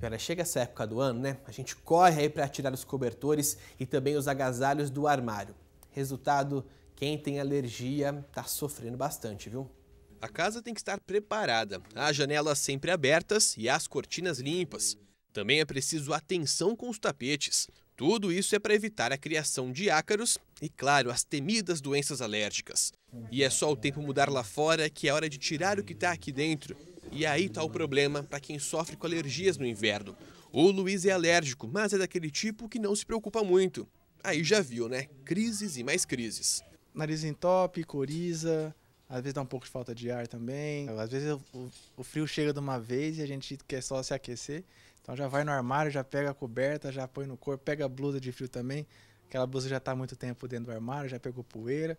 Olha, chega essa época do ano, né? A gente corre aí para tirar os cobertores e também os agasalhos do armário. Resultado, quem tem alergia está sofrendo bastante, viu? A casa tem que estar preparada, as janelas sempre abertas e as cortinas limpas. Também é preciso atenção com os tapetes. Tudo isso é para evitar a criação de ácaros e, claro, as temidas doenças alérgicas. E é só o tempo mudar lá fora que é hora de tirar o que está aqui dentro e aí está o problema para quem sofre com alergias no inverno. O Luiz é alérgico, mas é daquele tipo que não se preocupa muito. Aí já viu, né? Crises e mais crises. Nariz entope, coriza, às vezes dá um pouco de falta de ar também. Às vezes o, o frio chega de uma vez e a gente quer só se aquecer. Então já vai no armário, já pega a coberta, já põe no corpo, pega a blusa de frio também. Aquela blusa já está muito tempo dentro do armário, já pegou poeira.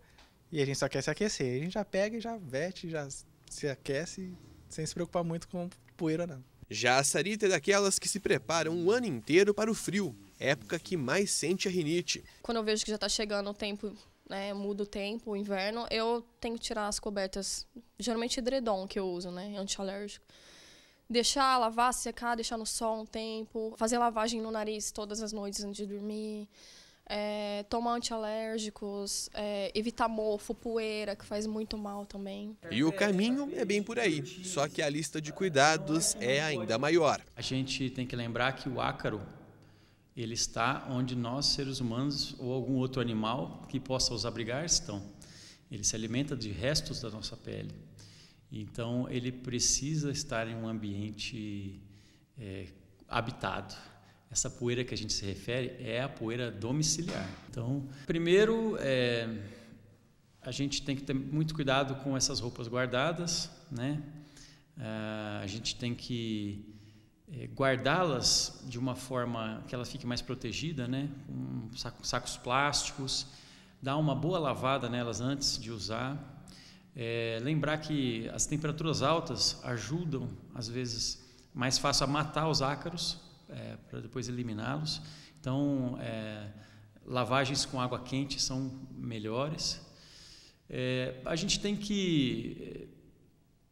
E a gente só quer se aquecer. A gente já pega e já veste, já se aquece sem se preocupar muito com poeira, não. Já a Sarita é daquelas que se preparam um ano inteiro para o frio, época que mais sente a rinite. Quando eu vejo que já está chegando o tempo, né, muda o tempo, o inverno, eu tenho que tirar as cobertas, geralmente edredom que eu uso, né, antialérgico. Deixar, lavar, secar, deixar no sol um tempo, fazer lavagem no nariz todas as noites antes de dormir é, tomar antialérgicos, é, evitar mofo, poeira, que faz muito mal também. E o caminho é bem por aí, só que a lista de cuidados é ainda maior. A gente tem que lembrar que o ácaro ele está onde nós, seres humanos, ou algum outro animal que possa os abrigar estão. Ele se alimenta de restos da nossa pele. Então, ele precisa estar em um ambiente é, habitado. Essa poeira que a gente se refere é a poeira domiciliar. Então, primeiro, é, a gente tem que ter muito cuidado com essas roupas guardadas, né? Ah, a gente tem que é, guardá-las de uma forma que ela fique mais protegida, né? Com sacos plásticos, dar uma boa lavada nelas antes de usar. É, lembrar que as temperaturas altas ajudam, às vezes, mais fácil a matar os ácaros, é, para depois eliminá-los. Então, é, lavagens com água quente são melhores. É, a gente tem que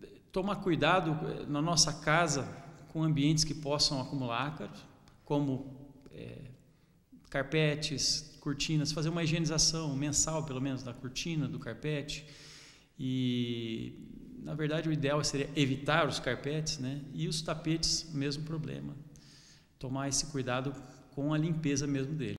é, tomar cuidado é, na nossa casa com ambientes que possam acumular ácaros, como é, carpetes, cortinas, fazer uma higienização mensal, pelo menos, da cortina, do carpete. E, na verdade, o ideal seria evitar os carpetes, né? E os tapetes, mesmo problema tomar esse cuidado com a limpeza mesmo dele.